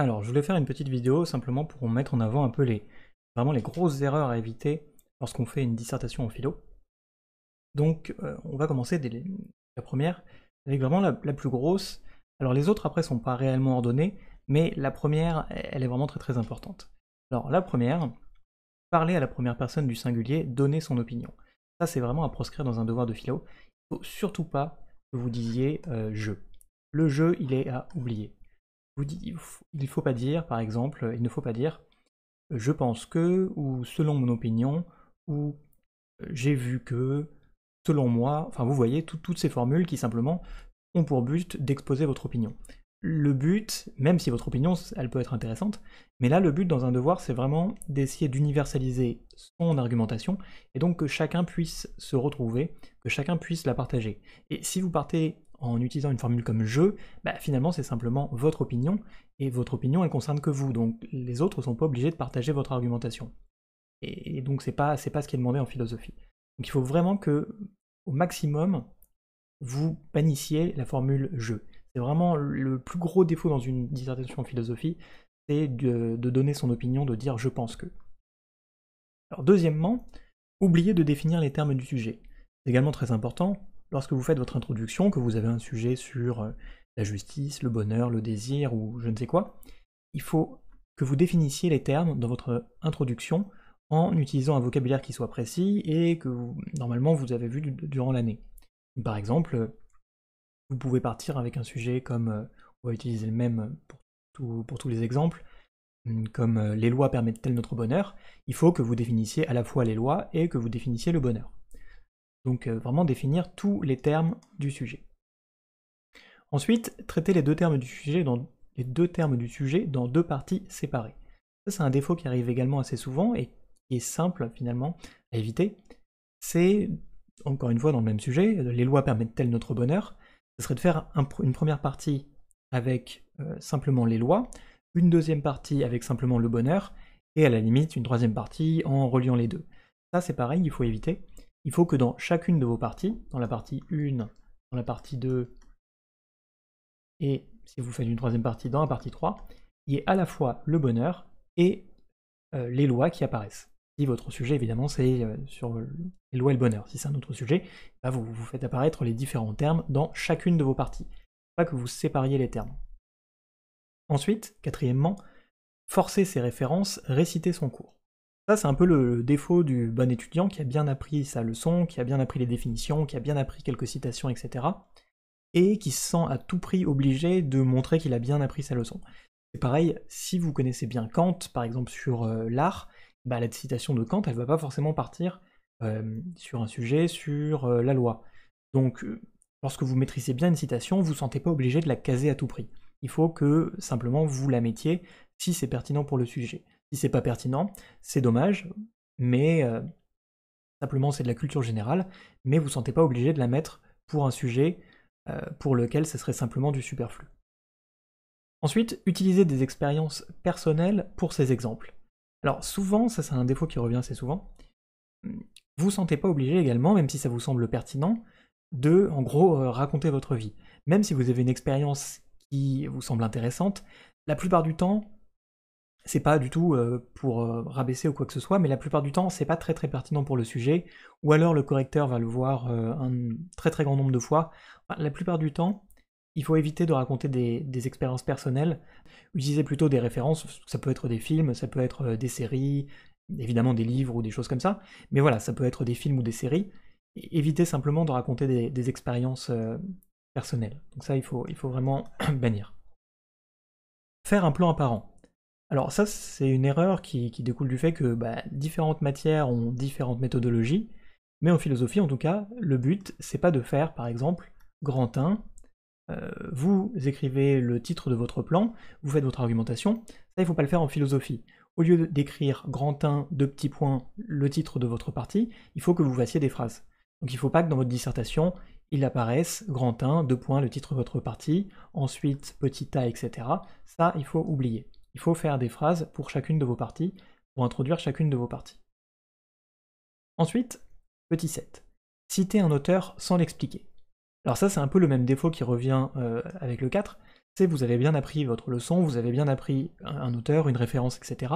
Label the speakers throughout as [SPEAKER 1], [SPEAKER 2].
[SPEAKER 1] Alors, je voulais faire une petite vidéo simplement pour mettre en avant un peu les vraiment les grosses erreurs à éviter lorsqu'on fait une dissertation en philo. Donc, euh, on va commencer la première avec vraiment la, plus grosse. Alors, les autres après sont pas réellement ordonnées, mais la première, elle est vraiment très très importante. Alors, la première, parler à la première personne du singulier, donner son opinion. Ça, c'est vraiment à proscrire dans un devoir de philo. Il faut surtout pas que vous disiez euh, je. Le jeu, il est à oublier il ne faut pas dire, par exemple, il ne faut pas dire euh, je pense que, ou selon mon opinion, ou euh, j'ai vu que, selon moi, enfin vous voyez toutes ces formules qui simplement ont pour but d'exposer votre opinion. Le but, même si votre opinion, elle peut être intéressante, mais là le but dans un devoir, c'est vraiment d'essayer d'universaliser son argumentation, et donc que chacun puisse se retrouver, que chacun puisse la partager. Et si vous partez en utilisant une formule comme je, bah, finalement c'est simplement votre opinion, et votre opinion elle concerne que vous, donc les autres sont pas obligés de partager votre argumentation. Et, donc c'est pas, pas ce qui est demandé en philosophie. Donc il faut vraiment que, au maximum, vous bannissiez la formule je. C'est vraiment le plus gros défaut dans une dissertation en philosophie, c'est de, de donner son opinion, de dire je pense que. Alors deuxièmement, oubliez de définir les termes du sujet. C'est également très important, lorsque vous faites votre introduction, que vous avez un sujet sur euh, la justice, le bonheur, le désir ou je ne sais quoi, il faut que vous définissiez les termes dans votre introduction en utilisant un vocabulaire qui soit précis et que normalement vous avez vu durant l'année. Par exemple, vous pouvez partir avec un sujet comme, euh, on va utiliser le même pour tous les exemples, hum, comme euh, les lois permettent-elles notre bonheur, il faut que vous définissiez à la fois les lois et que vous définissiez le bonheur. Donc euh, vraiment définir tous les termes du sujet. Ensuite, traiter les deux termes du sujet dans les deux termes du sujet dans deux parties séparées. Ça, c'est un défaut qui arrive également assez souvent et qui est simple finalement à éviter. C'est, encore une fois, dans le même sujet, euh, les lois permettent-elles notre bonheur Ce serait de faire une première partie avec euh, simplement les lois, une deuxième partie avec simplement le bonheur, et à la limite une troisième partie en reliant les deux. Ça c'est pareil, il faut éviter il faut que dans chacune de vos parties, dans la partie 1, dans la partie 2, et si vous faites une troisième partie, dans la partie 3, il y ait à la fois le bonheur et euh, les lois qui apparaissent. Si votre sujet, évidemment, c'est euh, sur les lois et le bonheur, si c'est un autre sujet, bah, vous, vous faites apparaître les différents termes dans chacune de vos parties. Pas que vous sépariez les termes. Ensuite, quatrièmement, forcez ses références, réciter son cours. Ça, c'est un peu le défaut du bon étudiant qui a bien appris sa leçon, qui a bien appris les définitions, qui a bien appris quelques citations, etc. Et qui se sent à tout prix obligé de montrer qu'il a bien appris sa leçon. C'est pareil, si vous connaissez bien Kant, par exemple sur euh, l'art, bah, la citation de Kant, elle va pas forcément partir euh, sur un sujet, sur euh, la loi. Donc, lorsque vous maîtrisez bien une citation, vous ne sentez pas obligé de la caser à tout prix. Il faut que simplement vous la mettiez si c'est pertinent pour le sujet. Si c'est pas pertinent, c'est dommage, mais euh, simplement c'est de la culture générale, mais vous sentez pas obligé de la mettre pour un sujet euh, pour lequel ce serait simplement du superflu. Ensuite, utilisez des expériences personnelles pour ces exemples. Alors souvent, ça c'est un défaut qui revient assez souvent, vous ne sentez pas obligé également, même si ça vous semble pertinent, de en gros euh, raconter votre vie. Même si vous avez une expérience qui vous semble intéressante, la plupart du temps, c'est pas du tout euh, pour euh, rabaisser ou quoi que ce soit, mais la plupart du temps, c'est pas très très pertinent pour le sujet, ou alors le correcteur va le voir euh, un très très grand nombre de fois. La plupart du temps, il faut éviter de raconter des, expériences personnelles, utiliser plutôt des références, ça peut être des films, ça peut être des séries, évidemment des livres ou des choses comme ça, mais voilà, ça peut être des films ou des séries. Évitez simplement de raconter des, expériences personnelles. Donc ça, il faut vraiment bannir. Faire un plan apparent. Alors ça, c'est une erreur qui, découle du fait que bah, différentes matières ont différentes méthodologies, mais en philosophie, en tout cas, le but, c'est pas de faire, par exemple, grand 1, euh, vous écrivez le titre de votre plan, vous faites votre argumentation, ça, il faut pas le faire en philosophie. Au lieu d'écrire grand 1, deux petits points, le titre de votre partie, il faut que vous fassiez des phrases. Donc il ne faut pas que dans votre dissertation, il apparaisse grand 1, deux points, le titre de votre partie, ensuite petit a, etc. Ça, il faut oublier. Il faut faire des phrases pour chacune de vos parties, pour introduire chacune de vos parties. Ensuite, petit 7. Citer un auteur sans l'expliquer. Alors ça, c'est un peu le même défaut qui revient euh, avec le 4, c'est vous avez bien appris votre leçon, vous avez bien appris un auteur, une référence, etc.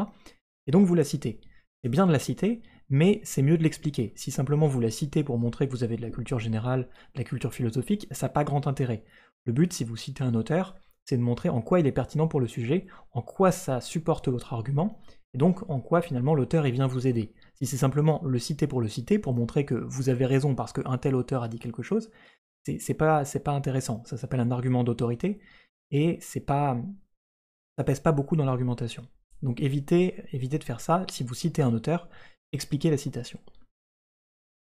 [SPEAKER 1] Et donc vous la citez. C'est bien de la citer, mais c'est mieux de l'expliquer. Si simplement vous la citez pour montrer que vous avez de la culture générale, de la culture philosophique, ça n'a pas grand intérêt. Le but, si vous citez un auteur, c'est de montrer en quoi il est pertinent pour le sujet, en quoi ça supporte votre argument, et donc en quoi finalement l'auteur vient vous aider. Si c'est simplement le citer pour le citer, pour montrer que vous avez raison parce qu'un tel auteur a dit quelque chose, c'est pas, pas intéressant. Ça s'appelle un argument d'autorité, et c'est pas. ça pèse pas beaucoup dans l'argumentation. Donc évitez, évitez de faire ça, si vous citez un auteur, expliquez la citation.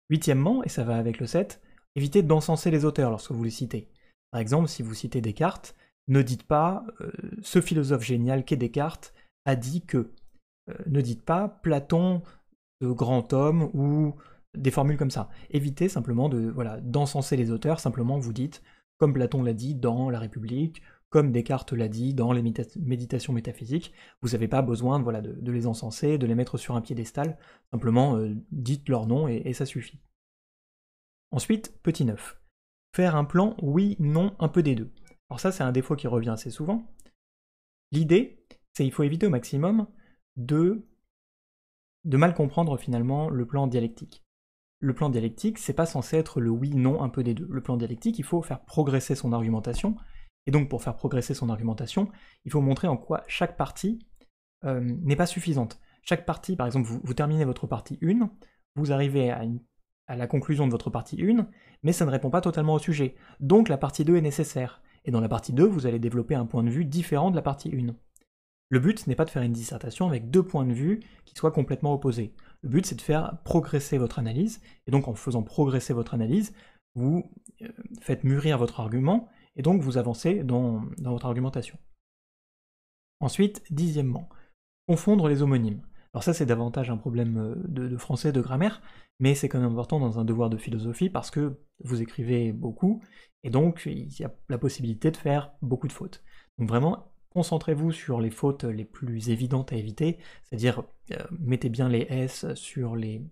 [SPEAKER 1] Huitièmement, et ça va avec le 7, évitez d'encenser les auteurs lorsque vous les citez. Par exemple, si vous citez Descartes, ne dites pas, euh, ce philosophe génial qu'est Descartes a dit que. Euh, ne dites pas Platon, de grand homme, ou des formules comme ça. Évitez simplement de voilà d'encenser les auteurs, simplement vous dites, comme Platon l'a dit dans La République, comme Descartes l'a dit dans les méditations métaphysiques, vous n'avez pas besoin de, voilà, de, les encenser, de les mettre sur un piédestal, simplement euh, dites leur nom et, et ça suffit. Ensuite, petit 9. Faire un plan oui, non, un peu des deux. Alors ça, c'est un défaut qui revient assez souvent. L'idée, c'est qu'il faut éviter au maximum de, mal comprendre finalement le plan dialectique. Le plan dialectique, c'est pas censé être le oui-non un peu des deux. Le plan dialectique, il faut faire progresser son argumentation, et donc pour faire progresser son argumentation, il faut montrer en quoi chaque partie euh, n'est pas suffisante. Chaque partie, par exemple, vous, terminez votre partie 1, vous arrivez à la conclusion de votre partie 1, mais ça ne répond pas totalement au sujet. Donc la partie 2 est nécessaire et dans la partie 2, vous allez développer un point de vue différent de la partie 1. Le but n'est pas de faire une dissertation avec deux points de vue qui soient complètement opposés. Le but, c'est de faire progresser votre analyse, et donc en faisant progresser votre analyse, vous euh, faites mûrir votre argument, et donc vous avancez dans, dans votre argumentation. Ensuite, dixièmement, confondre les homonymes. Alors ça c'est davantage un problème euh, de, français, de grammaire, mais c'est quand même important dans un devoir de philosophie parce que vous écrivez beaucoup et donc il y a la possibilité de faire beaucoup de fautes. Donc vraiment, concentrez-vous sur les fautes les plus évidentes à éviter, c'est-à-dire euh, mettez bien les S sur les,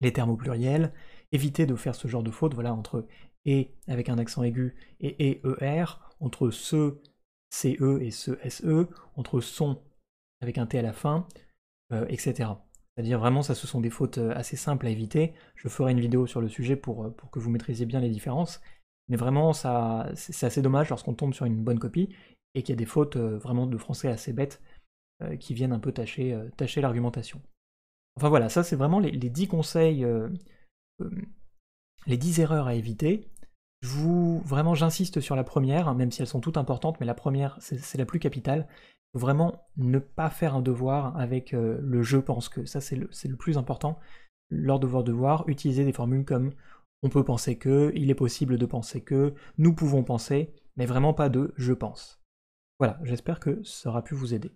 [SPEAKER 1] les termes au pluriel, évitez de faire ce genre de fautes, voilà, entre e » avec un accent aigu et et e, r », entre ce CE et ce SE, entre son avec un T à la fin, euh, etc. C'est-à-dire vraiment, ça, ce sont des fautes euh, assez simples à éviter. Je ferai une vidéo sur le sujet pour, euh, que vous maîtrisiez bien les différences. Mais vraiment, ça, c'est assez dommage lorsqu'on tombe sur une bonne copie et qu'il y a des fautes vraiment de français assez bêtes qui viennent un peu tâcher, l'argumentation. Enfin voilà, ça c'est vraiment les, les, 10 conseils, les 10 erreurs à éviter. vous, vraiment, j'insiste sur la première, hein, même si elles sont toutes importantes, mais la première, c'est la plus capitale, vraiment ne pas faire un devoir avec euh, le je pense que. Ça, c'est le, plus important. leur de devoir utiliser des formules comme on peut penser que, il est possible de penser que, nous pouvons penser, mais vraiment pas de je pense. Voilà, j'espère que ça aura pu vous aider.